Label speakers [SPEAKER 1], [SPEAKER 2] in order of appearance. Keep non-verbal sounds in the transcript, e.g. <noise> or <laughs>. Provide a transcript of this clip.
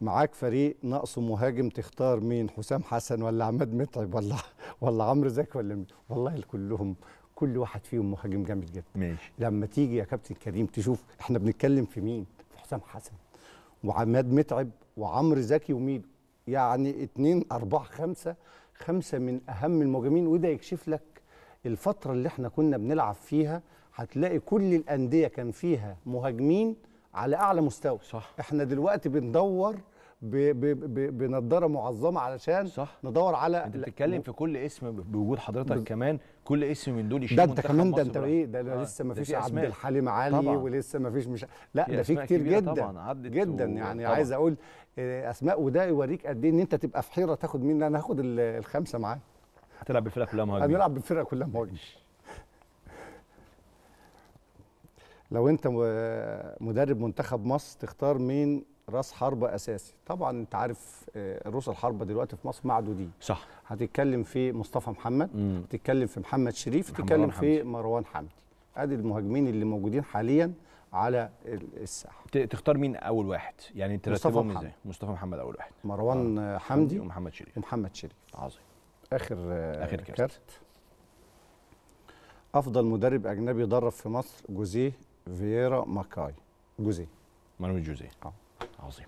[SPEAKER 1] معاك فريق ناقصه مهاجم تختار مين حسام حسن ولا عماد متعب ولا <laughs> ولا عمرو زكي ولا مين والله كلهم كل واحد فيهم مهاجم جامد جدا ماشي لما تيجي يا كابتن كريم تشوف احنا بنتكلم في مين في حسام حسن وعماد متعب وعمرو زكي وميدو يعني اتنين اربعة خمسة خمسة من اهم المهاجمين وده يكشف لك الفترة اللي احنا كنا بنلعب فيها هتلاقي كل الاندية كان فيها مهاجمين على اعلى مستوى صح. احنا دلوقتي بندور بنضاره معظمه علشان صح. ندور على انت بتتكلم في كل اسم بوجود حضرتك بز... كمان كل اسم من دول يشيل ده انت كمان ده انت ايه ده, ده آه. لسه ما فيش عبد الحليم علي طبعا. ولسه ما فيش مش لا ده في كتير جدا طبعا. جدا و... يعني طبعا. عايز اقول آه، اسماء وده يوريك قد ايه ان انت تبقى في حيره تاخد مين انا هاخد الخمسه معايا هتلعب بالفرقه كلها مهاجم هنلعب بالفرقه كلها مهاجم لو انت آه، مدرب منتخب مصر تختار مين راس حربة اساسي طبعا انت عارف آه، رؤوس الحربة دلوقتي في مصر معدودين صح هتتكلم في مصطفى محمد هتتكلم في محمد شريف هتتكلم في مروان حمدي ادي المهاجمين اللي موجودين حاليا على الساحه تختار مين اول واحد يعني ترتبهم ازاي مصطفى محمد اول واحد مروان آه. حمدي ومحمد شريف ومحمد شريف عظيم اخر آه، اخر كارت. كارت افضل مدرب اجنبي درب في مصر جوزيه فييرا ماكاي جوزي مانويل جوزي آه. عظيم